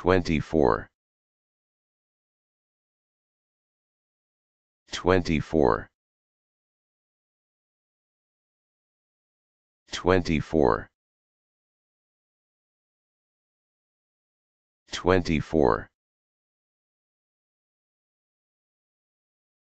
24. 24. 24. 24.